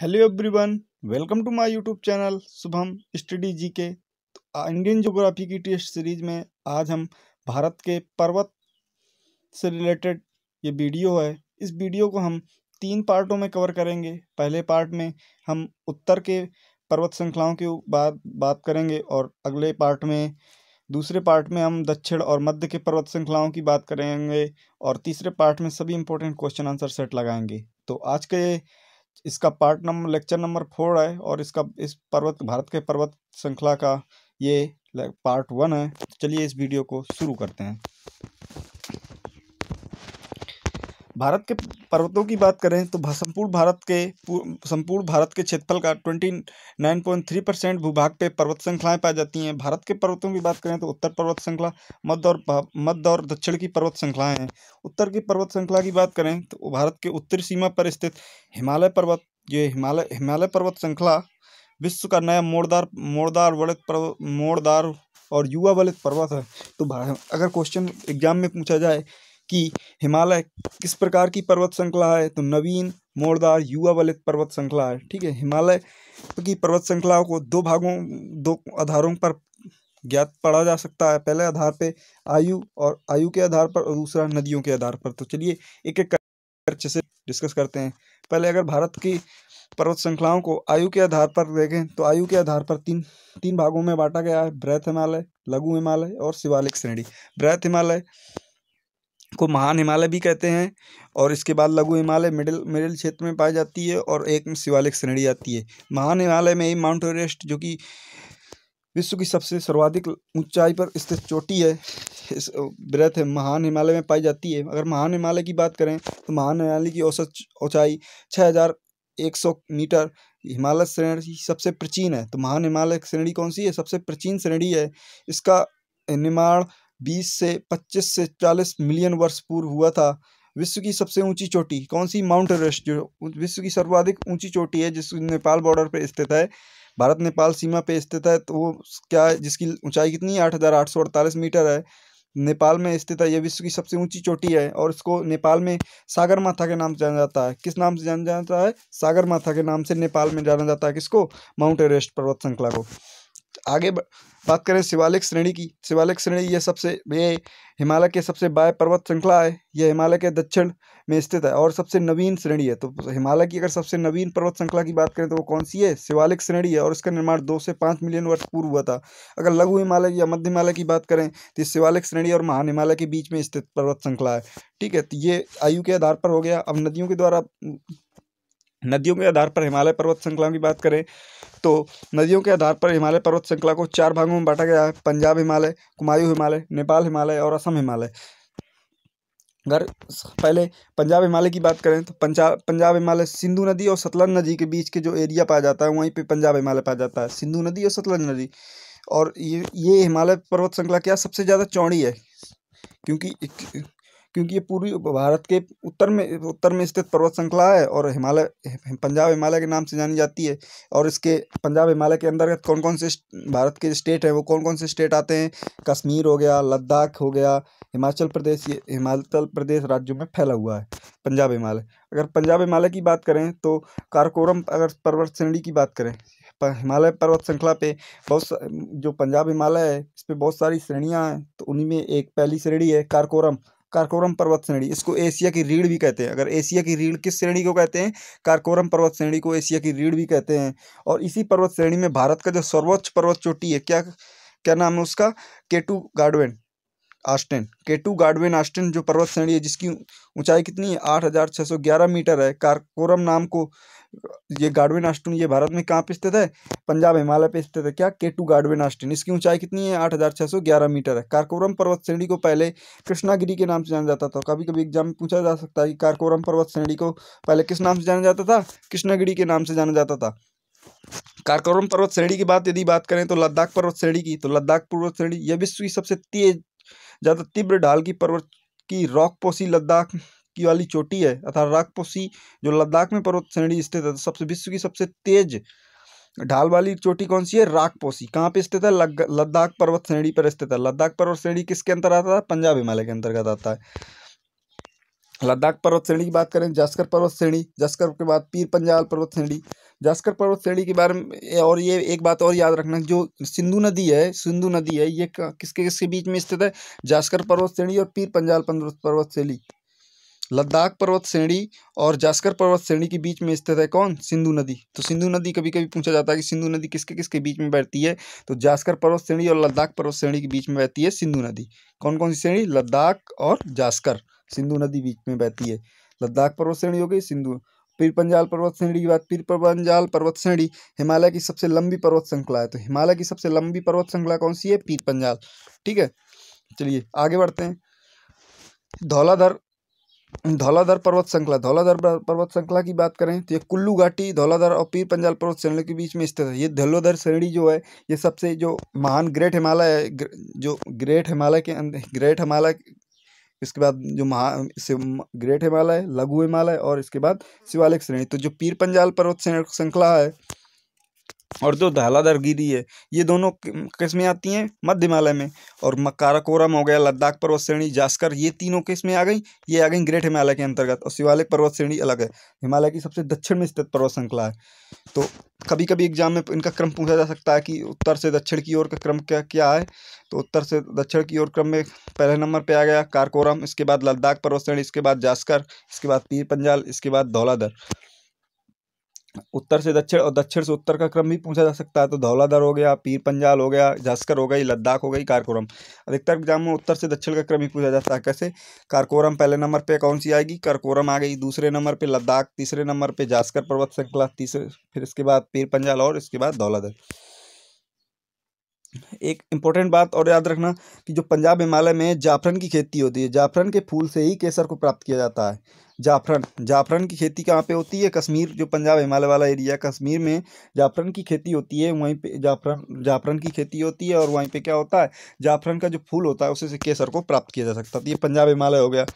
hello everyone welcome to my YouTube channel Shubham study G K तो Indian geography की test series में आज हम भारत के पर्वत से रिलेटेड ये वीडियो है इस वीडियो को हम तीन पार्टों में कवर करेंगे पहले पार्ट में हम उत्तर के पर्वत श्रृंखलाओं के बाद बात करेंगे और अगले पार्ट में दूसरे पार्ट में हम दक्षिण और मध्य के पर्वत श्रृंखलाओं की बात करेंगे और तीसरे पार्ट में सभी इंपॉर्टेंट क्वेश्चन आंसर सेट लगाएंगे तो आज के इसका part number lecture number four है और इसका इस पर्वत भारत के पर्वत श्रृंखला का ये पार्ट वन है चलिए इस वीडियो को शुरू करते हैं भारत के पर्वतों की बात करें तो संपूर्ण भारत के संपूर्ण भारत के क्षेत्रफल का twenty nine point three percent भूभाग पे पर्वत श्रृंखलाएँ पाई जाती हैं भारत के पर्वतों की बात करें तो उत्तर पर्वत श्रृंखला मध्य और मध्य और दक्षिण की पर्वत श्रृंखलाएं हैं उत्तर की पर्वत श्रृंखला की बात करें तो भारत के उत्तरी सीमा पर स्थित हिमालय पर्वत ये हिमालय हिमालय पर्वत श्रृंखला विश्व का नया मोड़दार मोड़दार वलित पर्व मोड़दार और युवा वलित पर्वत है तो अगर क्वेश्चन एग्जाम में पूछा जाए कि हिमालय किस प्रकार की पर्वत श्रृंखला है तो नवीन मोड़दार युवा वलित पर्वत श्रृंखला है ठीक है हिमालय की पर्वत श्रृंखलाओं को दो भागों दो आधारों पर ज्ञात पढ़ा जा सकता है पहले आधार पे आयु और आयु के आधार पर और दूसरा नदियों के आधार पर तो चलिए एक एक अच्छे से डिस्कस करते हैं पहले अगर भारत की पर्वत श्रृंखलाओं को आयु के आधार पर देखें तो आयु के आधार पर तीन तीन भागों में बांटा गया है बृहत हिमालय लघु हिमालय और शिवालिक श्रेणी बृहत हिमालय को महान हिमालय भी कहते हैं और इसके बाद लघु हिमालय मिडिल मिडिल क्षेत्र में पाई जाती है और एक में शिवालिक श्रेणी आती है महान हिमालय में ही माउंट एवरेस्ट जो कि विश्व की सबसे सर्वाधिक ऊंचाई पर स्थित चोटी है इस वृत है महान हिमालय में पाई जाती है अगर महान हिमालय की बात करें तो महान हिमालय की औसत ऊंचाई छः हज़ार एक सौ मीटर हिमालय श्रेणी सबसे प्राचीन है तो महान हिमालय श्रेणी कौन सी है सबसे प्राचीन श्रेणी है इसका निर्माण बीस से पच्चीस से चालीस मिलियन वर्ष पूर्व हुआ था विश्व की सबसे ऊंची चोटी कौन सी माउंट एवरेस्ट जो विश्व की सर्वाधिक ऊंची चोटी है जिस नेपाल बॉर्डर पर स्थित है भारत नेपाल सीमा पर स्थित है तो वो क्या जिसकी ऊंचाई कितनी आठ हज़ार आठ सौ अड़तालीस मीटर है नेपाल में स्थित है यह विश्व की सबसे ऊंची चोटी है और इसको नेपाल में सागर माथा के नाम से जाना जाता है किस नाम से जाना जाता है सागर माथा के नाम से नेपाल में जाना जाता है किसको माउंट एवरेस्ट पर्वत श्रृंखला को आगे बात करें शिवालिक श्रेणी की शिवालिक श्रेणी यह सबसे ये हिमालय के सबसे बाय पर्वत श्रृंखला है यह हिमालय के दक्षिण में स्थित है और सबसे नवीन श्रेणी है तो हिमालय की अगर सबसे नवीन पर्वत श्रृंखला की बात करें तो वो कौन सी है शिवालिक श्रेणी है और इसका निर्माण दो से पाँच मिलियन वर्ष पूर्व हुआ था अगर लघु हिमालय या मध्य हिमालय की बात करें तो शिवालिक श्रेणी और महान हिमालय के बीच में स्थित पर्वत श्रृंखला है ठीक है तो ये आयु के आधार पर हो गया अब नदियों के द्वारा नदियों के आधार पर हिमालय पर्वत श्रृंखला की बात करें तो नदियों के आधार पर हिमालय पर्वत श्रृंखला को चार भागों में बांटा गया है पंजाब हिमालय कुमायूं हिमालय नेपाल हिमालय और असम हिमालय अगर पहले पंजाब हिमालय की बात करें तो पंजाब पंजाब हिमालय सिंधु नदी और सतलज नदी के बीच के जो एरिया पाया जाता है वहीं पे पंजाब हिमालय पाया जाता है सिंधु नदी और सतलज नदी और ये ये हिमालय पर्वत श्रृंखला क्या सबसे ज़्यादा चौड़ी है क्योंकि क्योंकि ये पूरी भारत के उत्तर में उत्तर में स्थित पर्वत श्रृंखला है और हिमालय पंजाब हिमालय के नाम से जानी जाती है और इसके पंजाब हिमालय के अंतर्गत कौन कौन से भारत के स्टेट हैं वो कौन कौन से स्टेट आते हैं कश्मीर हो गया लद्दाख हो गया हिमाचल प्रदेश ये हिमाचल प्रदेश राज्यों में फैला हुआ है पंजाब हिमालय अगर पंजाब हिमालय की बात करें तो कारकोरम अगर पर्वत श्रेणी की बात करें हिमालय पर्वत श्रृंखला पे बहुत जो पंजाब हिमालय है इस पर बहुत सारी श्रेणियाँ हैं तो उन्हीं में एक पहली श्रेणी है कारकोरम कारकोरम पर्वत श्रेणी इसको एशिया की रीढ़ भी कहते हैं अगर एशिया की रीढ़ किस श्रेणी को कहते हैं कारकोरम पर्वत श्रेणी को एशिया की रीढ़ भी कहते हैं और इसी पर्वत श्रेणी में भारत का जो सर्वोच्च पर्वत चोटी है क्या क्या नाम है उसका केटू गार्डवेन आस्टेन केटू गार्डवेन आस्टेन जो पर्वत श्रेणी है जिसकी ऊंचाई कितनी है आठ हज़ार छः सौ ग्यारह मीटर है कारकोरम नाम को ये गाडविन आस्टिन ये भारत में कहाँ पे स्थित है पंजाब हिमालय पे स्थित है क्या केटू गाडविन आस्टिन इसकी ऊंचाई कितनी है आठ हज़ार छः सौ ग्यारह मीटर है कारकोरम पर्वत श्रेणी को पहले कृष्णागिरी के नाम से जाना जाता था कभी कभी एग्जाम में पूछा जा सकता है कि कारकोरम पर्वत श्रेणी को पहले किस नाम से जाना जाता था कृष्णागिरी के नाम से जाना जाता था कारकोरम पर्वत श्रेणी की बात यदि बात करें तो लद्दाख पर्वत श्रेणी की तो लद्दाख पर्वत श्रेणी यह विश्व की सबसे तेज ज़्यादा तीव्र ढाल की पर्वत की रॉक पोसी लद्दाख की वाली चोटी है अर्थात राकपोसी जो लद्दाख में पर्वत श्रेणी स्थित है तो सबसे विश्व की सबसे तेज ढाल वाली चोटी कौन सी है राकपोसी कहाँ पे स्थित है लद्दाख पर्वत श्रेणी पर स्थित है लद्दाख पर्वत श्रेणी किसके अंतर आता है पंजाब हिमालय के अंतर्गत आता है लद्दाख पर्वत श्रेणी की बात करें जस्कर पर्वत श्रेणी जस्कर के बाद पीर पंजाल पर्वत श्रेणी जस्कर पर्वत श्रेणी के बारे में और ये एक बात और याद रखना जो सिंधु नदी है सिंधु नदी है ये किसके किसके बीच में स्थित है जास्कर पर्वत श्रेणी और पीर पंजाल पर्वत श्रेणी लद्दाख पर्वत श्रेणी और जास्कर पर्वत श्रेणी के बीच में स्थित है कौन सिंधु नदी तो सिंधु नदी कभी कभी पूछा जाता है कि सिंधु नदी किसके किसके बीच में बहती है तो जास्कर पर्वत श्रेणी और लद्दाख पर्वत श्रेणी के बीच में बहती है सिंधु नदी कौन कौन सी श्रेणी लद्दाख और जास्कर सिंधु नदी बीच में बहती है लद्दाख पर्वत श्रेणी हो गई सिंधु पीर पंजाल पर्वत श्रेणी की बात पीर पंजाल पर्वत श्रेणी हिमालय की सबसे लंबी पर्वत श्रृंखला है तो हिमालय की सबसे लंबी पर्वत श्रृंखला कौन सी है पीर पंजाल ठीक है चलिए आगे बढ़ते हैं धौलाधर धौलाधर पर्वत श्रृंखला धौलाधर पर्वत श्रृंखला की बात करें तो ये कुल्लू घाटी धौलाधर और पीर पंजाल पर्वत श्रेणी के बीच में स्थित है ये धौलाधर श्रेणी जो है ये सबसे जो महान ग्रेट हिमालय है जो ग्रेट हिमालय के अंदर ग्रेट हिमालय इसके बाद जो महा ग्रेट हिमालय लघु हिमालय और इसके बाद शिवालिक श्रेणी तो जो पीर पंजाल पर्वत श्रृंखला है और जो धालाधर गिरी है ये दोनों में आती हैं मध्य हिमालय में और काराकोरम हो गया लद्दाख पर्वत श्रेणी जास्कर ये तीनों किसमें आ गई ये आ गई ग्रेट हिमालय के अंतर्गत और शिवालिक पर्वत श्रेणी अलग है हिमालय की सबसे दक्षिण में स्थित पर्वत श्रृंखला है तो कभी कभी एग्जाम में इनका क्रम पूछा जा सकता है कि उत्तर से दक्षिण की ओर का क्रम क्या क्या है तो उत्तर से दक्षिण की ओर क्रम में पहले नंबर पर आ गया कारकोरम इसके बाद लद्दाख पर्वत श्रेणी इसके बाद जास्कर इसके बाद पीर पंजाल इसके बाद धौलाधर उत्तर से दक्षिण और दक्षिण से उत्तर का क्रम भी पूछा जा सकता है तो धौलाधर हो गया पीर पंजाल हो गया झस्कर हो गई लद्दाख हो गई कारकोरम अधिकतर एग्जाम में उत्तर से दक्षिण का क्रम ही पूछा जाता है कैसे कारकोरम पहले नंबर पे कौन सी आएगी कारकोरम आ गई दूसरे नंबर पे लद्दाख तीसरे नंबर पे जास्कर पर्वत श्रृंखला तीसरे फिर इसके बाद पीर पंजाल और इसके बाद धौलाधर एक इम्पोर्टेंट बात और याद रखना कि जो पंजाब हिमालय में जाफरन की खेती होती है जाफरन के फूल से ही केसर को प्राप्त किया जाता है जाफरन जाफरन की खेती कहाँ पे होती है कश्मीर जो पंजाब हिमालय वाला एरिया कश्मीर में जाफरन की खेती होती है वहीं पे जाफरन जाफरन की खेती होती है और वहीं पे क्या होता है जाफरन का जो फूल होता है उसे से केसर को प्राप्त किया जा सकता है तो ये पंजाब हिमालय हो गया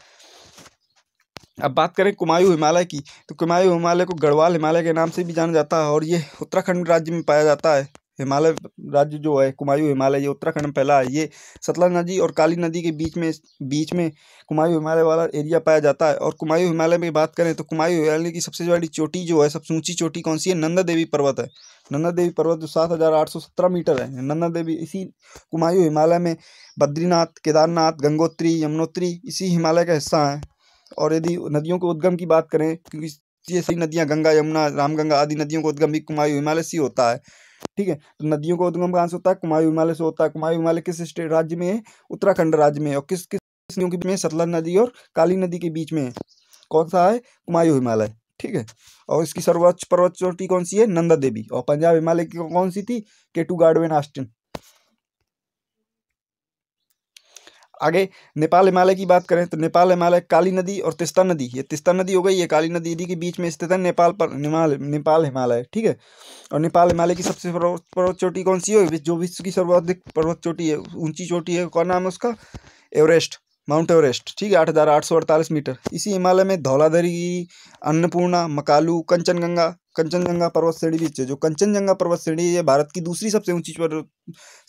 अब बात करें कुमायूं हिमालय की तो कुमायूं हिमालय को गढ़वाल हिमालय के नाम से भी जाना जाता है और ये उत्तराखंड राज्य में पाया जाता है हिमालय राज्य जो है कुमायूं हिमालय ये उत्तराखंड में फैला है ये सतलज नदी और काली नदी के बीच में बीच में कुमायूं हिमालय वाला एरिया पाया जाता है और कुमायूं हिमालय में बात करें तो कुमायूं हिमालय की सबसे बड़ी चोटी जो है सबसे ऊंची चोटी कौन सी है नंदा देवी पर्वत है नंदा देवी पर्वत जो सात हज़ार आठ सौ सत्रह मीटर है नंदा देवी इसी कुमायूं हिमालय में बद्रीनाथ केदारनाथ गंगोत्री यमुनोत्री इसी हिमालय का हिस्सा है और यदि नदियों के उद्गम की बात करें क्योंकि ये सभी नदियाँ गंगा यमुना रामगंगा आदि नदियों का उद्गम भी कुमायूं हिमालय से होता है ठीक है तो नदियों का उद्गम कहाँ से होता है कुमायूं हिमालय से होता है कुमायूं हिमालय किस स्टेट राज्य में है उत्तराखंड राज्य में और किस किस नदियों के बीच में सतलज नदी और काली नदी के बीच में है कौन सा है कुमायूं हिमालय ठीक है और इसकी सर्वोच्च पर्वत चोटी कौन सी है नंदा देवी और पंजाब हिमालय की कौन सी थी केटू गार्डवेन आस्टिन आगे नेपाल हिमालय की बात करें तो नेपाल हिमालय काली नदी और तिस्ता नदी ये तिस्ता नदी हो गई ये काली नदी के बीच में स्थित है नेपाल पर नेपाल नेपाल हिमालय ठीक है और नेपाल हिमालय की सबसे पर्वत चोटी कौन सी है जो विश्व की सर्वाधिक पर्वत चोटी है ऊंची चोटी है कौन नाम है उसका एवरेस्ट माउंट एवरेस्ट ठीक है आठ हज़ार आठ सौ अड़तालीस मीटर इसी हिमालय में धौलाधरी अन्नपूर्णा मकालू कंचनगंगा कंचनजंगा पर्वत श्रेणी बीच है जो कंचनजंगा पर्वत श्रेणी ये भारत की दूसरी सबसे ऊंची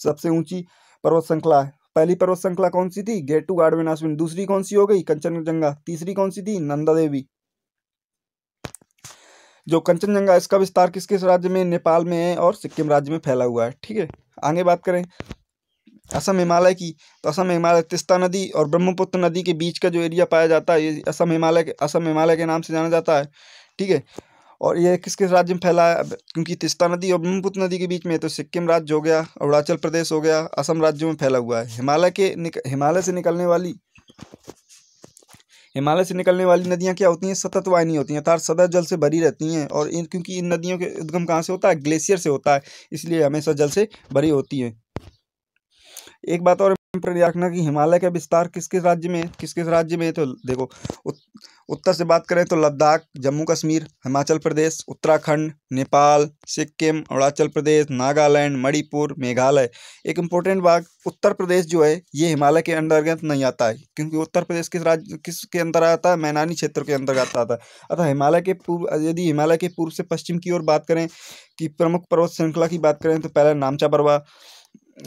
सबसे ऊंची पर्वत श्रृंखला है पहली पर्वत श्रृंखला कौन सी थी गेटू गार्डवेन आश्विन दूसरी कौन सी हो गई कंचनजंगा तीसरी कौन सी थी नंदा देवी जो कंचनजंगा इसका विस्तार किस किस राज्य में नेपाल में है और सिक्किम राज्य में फैला हुआ है ठीक है आगे बात करें असम हिमालय की तो असम हिमालय तिस्ता नदी और ब्रह्मपुत्र नदी के बीच का जो एरिया पाया जाता है ये असम हिमालय के असम हिमालय के नाम से जाना जाता है ठीक है और यह किस किस राज्य में फैला है क्योंकि तिस्ता नदी और ब्रह्मपुत्र नदी के बीच में है तो सिक्किम राज्य हो गया अरुणाचल प्रदेश हो गया असम राज्यों में फैला हुआ है हिमालय के हिमालय से निकलने वाली हिमालय से निकलने वाली नदियाँ क्या होती हैं सतत वाहिनी होती हैं अर्थात सदा जल से भरी रहती हैं और इन क्योंकि इन नदियों के उद्गम कहाँ से होता है ग्लेशियर से होता है इसलिए हमेशा जल से भरी होती हैं एक बात और प्रयागना की हिमालय का विस्तार किस किस राज्य में किस किस राज्य में तो देखो उत, उत्तर से बात करें तो लद्दाख जम्मू कश्मीर हिमाचल प्रदेश उत्तराखंड नेपाल सिक्किम अरुणाचल प्रदेश नागालैंड मणिपुर मेघालय एक इम्पोर्टेंट बात उत्तर प्रदेश जो है ये हिमालय के अंतर्गत नहीं आता है क्योंकि उत्तर प्रदेश किस राज्य किस के अंदर आता है मैनानी क्षेत्र के अंतर्गत आता है अतः हिमालय के पूर्व यदि हिमालय के पूर्व से पश्चिम की ओर बात करें कि प्रमुख पर्वत श्रृंखला की बात करें तो पहला नामचा बरवा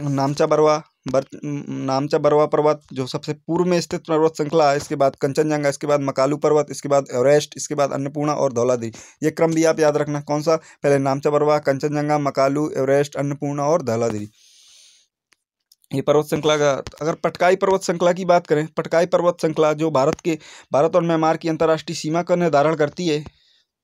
नामचा बरवा बर नामचा बरवा पर्वत जो सबसे पूर्व में स्थित पर्वत श्रृंखला है इसके बाद कंचनजंगा इसके बाद मकालू पर्वत इसके बाद एवरेस्ट इसके बाद अन्नपूर्णा और धौलादी ये क्रम भी आप याद रखना कौन सा पहले नामचा बरवा कंचनजंगा मकालू एवरेस्ट अन्नपूर्णा और धौलादी ये पर्वत श्रृंखला का अगर पटकाई पर्वत श्रृंखला की बात करें पटकाई पर्वत श्रृंखला जो भारत के भारत और म्यांमार की अंतर्राष्ट्रीय सीमा का निर्धारण करती है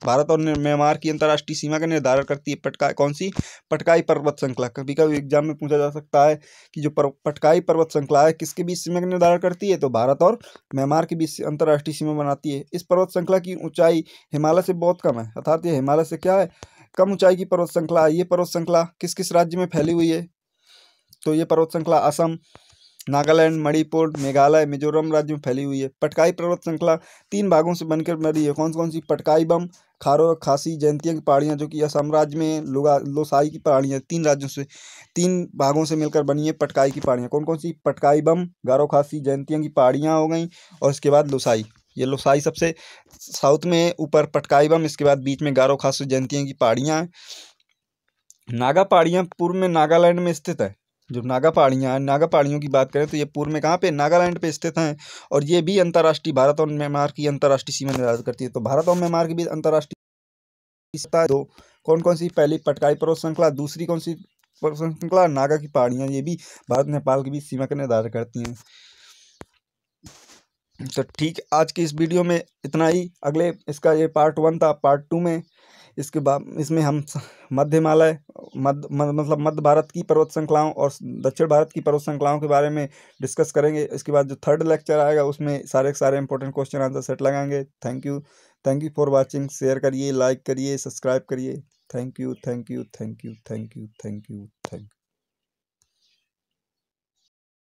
भारत और म्यांमार की अंतर्राष्ट्रीय सीमा का निर्धारण करती है पटकाई कौन सी पटकाई पर्वत श्रृंखला कभी कभी एग्जाम में पूछा जा सकता है कि जो पर, पटकाई पर्वत श्रृंखला है किसके बीच सीमा का निर्धारण करती है तो भारत और म्यांमार के बीच अंतर्राष्ट्रीय सीमा बनाती है इस पर्वत श्रृंखला की ऊंचाई हिमालय से बहुत कम है अर्थात ये हिमालय से क्या है कम ऊंचाई की पर्वत श्रृंखला ये पर्वत श्रृंखला किस किस राज्य में फैली हुई है तो ये पर्वत श्रृंखला असम नागालैंड मणिपुर मेघालय मिजोरम राज्य में फैली हुई है पटकाई पर्वत श्रृंखला तीन भागों से बनकर बनी है कौन कौन सी पटकाई बम खारो खासी जयंतिया की पहाड़ियाँ जो कि असम राज्य में लोगा लोसाई की पहाड़ियाँ तीन राज्यों से तीन भागों से मिलकर बनी है पटकाई की पहाड़ियाँ कौन कौन सी पटकाई बम गारो खासी जयंतिया की पहाड़ियाँ हो गई और इसके बाद लोसाई ये लोसाई सबसे साउथ में ऊपर पटकाई बम इसके बाद बीच में गारो खासी जयंतिया की पहाड़ियाँ हैं नागा पहाड़ियाँ पूर्व में नागालैंड में स्थित है जब नागा पहाड़ियाँ नागा पहाड़ियों की बात करें तो ये पूर्व में कहाँ पे नागालैंड पे स्थित हैं और ये भी अंतर्राष्ट्रीय भारत और म्यांमार की अंतर्राष्ट्रीय सीमा निर्धारित करती है तो भारत और म्यांमार की बीच अंतर्राष्ट्रीय दो कौन कौन सी पहली पटकाई पर्वत श्रृंखला दूसरी कौन सी पर्वत श्रृंखला नागा की पहाड़ियाँ ये भी भारत नेपाल के बीच सीमा का निर्धारित करती हैं तो ठीक आज की इस वीडियो में इतना ही अगले इसका ये पार्ट वन था पार्ट टू में इसके बाद इसमें हम मध्य हिमालय मध्य मतलब मध्य भारत की पर्वत श्रृंखलाओं और दक्षिण भारत की पर्वत श्रृंखलाओं के बारे में डिस्कस करेंगे इसके बाद जो थर्ड लेक्चर आएगा उसमें सारे सारे इंपॉर्टेंट क्वेश्चन आंसर सेट लगाएंगे thank you thank you for watching share करिए लाइक करिए सब्सक्राइब करिए thank you thank you thank you thank you thank you thank you